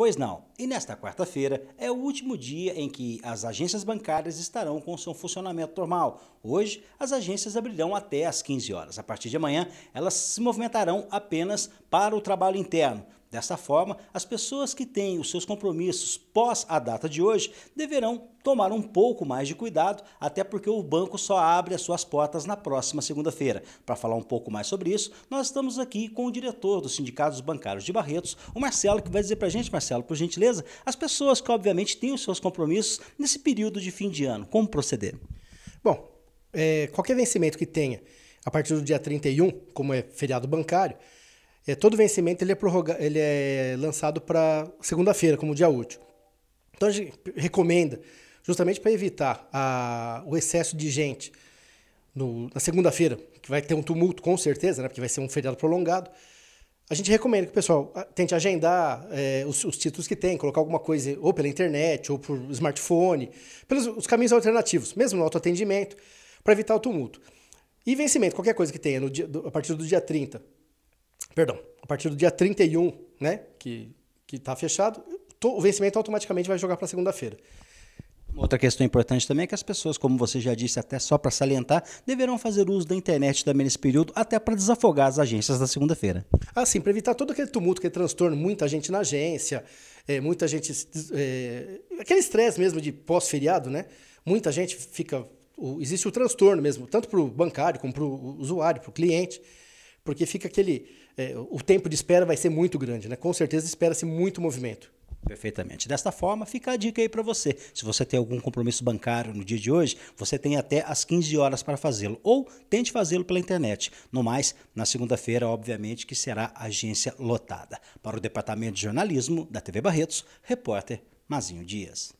Pois não, e nesta quarta-feira é o último dia em que as agências bancárias estarão com seu funcionamento normal. Hoje, as agências abrirão até às 15 horas. A partir de amanhã, elas se movimentarão apenas para o trabalho interno. Dessa forma, as pessoas que têm os seus compromissos pós a data de hoje deverão tomar um pouco mais de cuidado, até porque o banco só abre as suas portas na próxima segunda-feira. Para falar um pouco mais sobre isso, nós estamos aqui com o diretor do Sindicato dos Bancários de Barretos, o Marcelo, que vai dizer para a gente, Marcelo, por gentileza, as pessoas que obviamente têm os seus compromissos nesse período de fim de ano, como proceder? Bom, é, qualquer vencimento que tenha a partir do dia 31, como é feriado bancário, é, todo vencimento ele é, prorroga, ele é lançado para segunda-feira, como dia útil. Então a gente recomenda, justamente para evitar a, o excesso de gente no, na segunda-feira, que vai ter um tumulto com certeza, né, porque vai ser um feriado prolongado, a gente recomenda que o pessoal ah, tente agendar é, os, os, títulos que tem, colocar alguma coisa ou pela internet, ou por smartphone, pelos os caminhos alternativos, mesmo no autoatendimento, para evitar o tumulto. E vencimento, qualquer coisa que tenha dia, do, a partir do dia 30, Perdão, a partir do dia 31, né? Que que está fechado, o vencimento automaticamente vai jogar para segunda-feira. Outra questão importante também é que as pessoas, como você já disse, até só para salientar, deverão fazer uso da internet também nesse período, até para desafogar as agências da segunda-feira. Ah, sim, para evitar todo aquele tumulto, aquele transtorno, muita gente na agência, é, muita gente. É, aquele estresse mesmo de pós-feriado, né? Muita gente fica. O, existe o transtorno mesmo, tanto para o bancário, como para o usuário, para o cliente. Porque fica aquele. É, o tempo de espera vai ser muito grande, né? Com certeza espera-se muito movimento. Perfeitamente. Desta forma, fica a dica aí para você. Se você tem algum compromisso bancário no dia de hoje, você tem até as 15 horas para fazê-lo ou tente fazê-lo pela internet. No mais, na segunda-feira, obviamente, que será agência lotada. Para o Departamento de Jornalismo da TV Barretos, repórter Mazinho Dias.